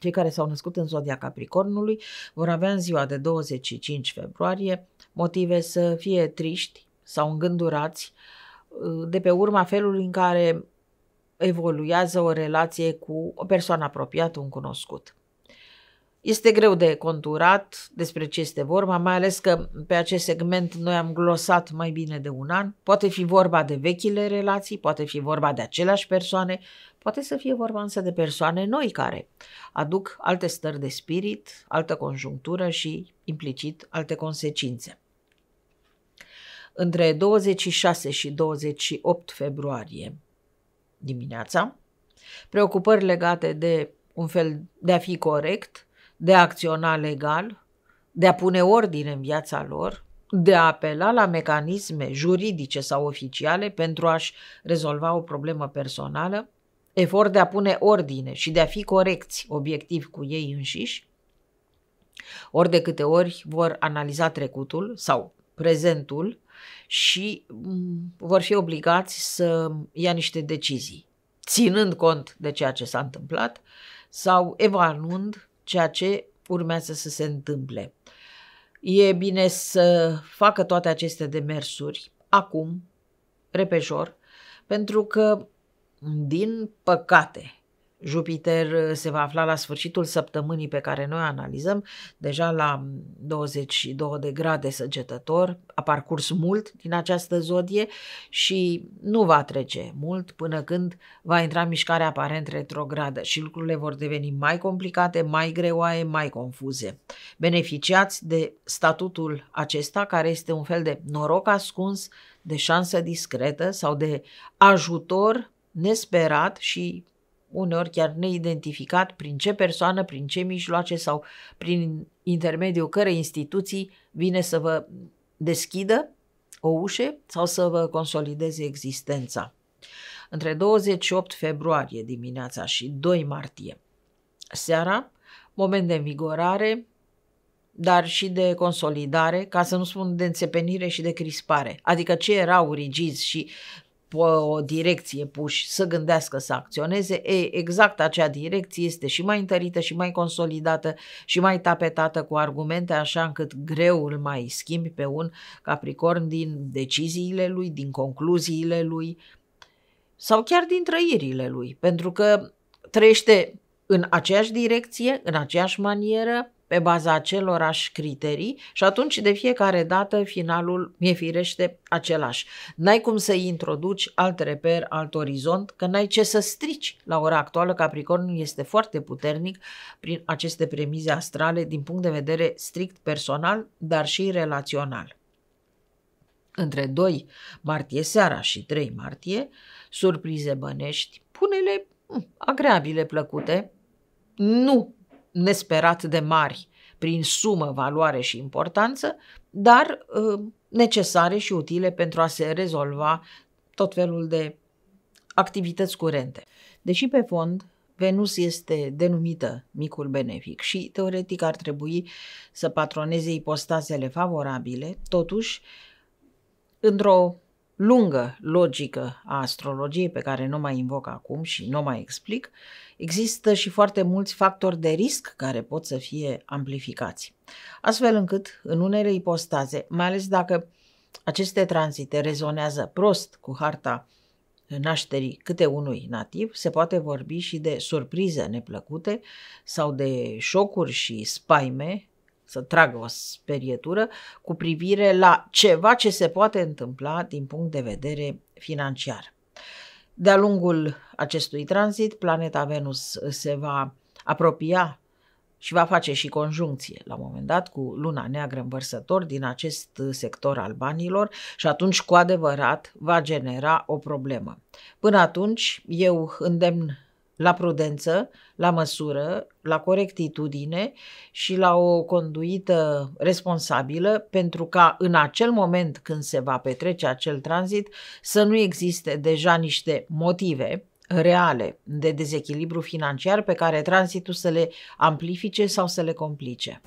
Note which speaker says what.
Speaker 1: Cei care s-au născut în zodia Capricornului vor avea în ziua de 25 februarie motive să fie triști sau îngândurați uh, de pe urma felului în care evoluează o relație cu o persoană apropiată, un cunoscut. Este greu de conturat despre ce este vorba, mai ales că pe acest segment noi am glosat mai bine de un an. Poate fi vorba de vechile relații, poate fi vorba de aceleași persoane, Poate să fie vorba însă de persoane noi care aduc alte stări de spirit, altă conjunctură și, implicit, alte consecințe. Între 26 și 28 februarie dimineața, preocupări legate de un fel de a fi corect, de a acționa legal, de a pune ordine în viața lor, de a apela la mecanisme juridice sau oficiale pentru a-și rezolva o problemă personală, efort de a pune ordine și de a fi corecți obiectiv cu ei înșiși, ori de câte ori vor analiza trecutul sau prezentul și mm, vor fi obligați să ia niște decizii, ținând cont de ceea ce s-a întâmplat sau evaluând ceea ce urmează să se întâmple. E bine să facă toate aceste demersuri acum, repejor, pentru că din păcate, Jupiter se va afla la sfârșitul săptămânii pe care noi o analizăm, deja la 22 de grade săgetător, a parcurs mult din această zodie și nu va trece mult până când va intra în mișcare aparent retrogradă și lucrurile vor deveni mai complicate, mai greoaie, mai confuze. Beneficiați de statutul acesta, care este un fel de noroc ascuns, de șansă discretă sau de ajutor nesperat și uneori chiar neidentificat prin ce persoană, prin ce mijloace sau prin intermediul cărei instituții vine să vă deschidă o ușă sau să vă consolideze existența. Între 28 februarie dimineața și 2 martie seara, moment de învigorare, dar și de consolidare, ca să nu spun de înțepenire și de crispare. Adică ce erau rigizi și pe o direcție puși să gândească să acționeze, e, exact acea direcție este și mai întărită și mai consolidată și mai tapetată cu argumente așa încât greul mai schimbi pe un capricorn din deciziile lui, din concluziile lui sau chiar din trăirile lui, pentru că trăiește în aceeași direcție, în aceeași manieră, pe baza acelorași criterii și atunci de fiecare dată finalul mi-e firește același. N-ai cum să introduci alt reper, alt orizont, că n-ai ce să strici. La ora actuală Capricornul este foarte puternic prin aceste premize astrale din punct de vedere strict personal, dar și relațional între 2 martie seara și 3 martie, surprize bănești, punele hm, agreabile, plăcute, nu nesperat de mari prin sumă, valoare și importanță, dar ă, necesare și utile pentru a se rezolva tot felul de activități curente. Deși pe fond Venus este denumită micul benefic și teoretic ar trebui să patroneze ipostazele favorabile, totuși, într-o lungă logică a astrologiei, pe care nu mai invoc acum și nu mai explic, există și foarte mulți factori de risc care pot să fie amplificați. Astfel încât, în unele ipostaze, mai ales dacă aceste tranzite rezonează prost cu harta nașterii câte unui nativ, se poate vorbi și de surprize neplăcute sau de șocuri și spaime să tragă o sperietură cu privire la ceva ce se poate întâmpla din punct de vedere financiar. De-a lungul acestui tranzit, planeta Venus se va apropia și va face și conjuncție la un moment dat cu luna neagră învărsător din acest sector al banilor și atunci cu adevărat va genera o problemă. Până atunci eu îndemn la prudență, la măsură, la corectitudine și la o conduită responsabilă pentru ca în acel moment când se va petrece acel tranzit să nu existe deja niște motive reale de dezechilibru financiar pe care tranzitul să le amplifice sau să le complice.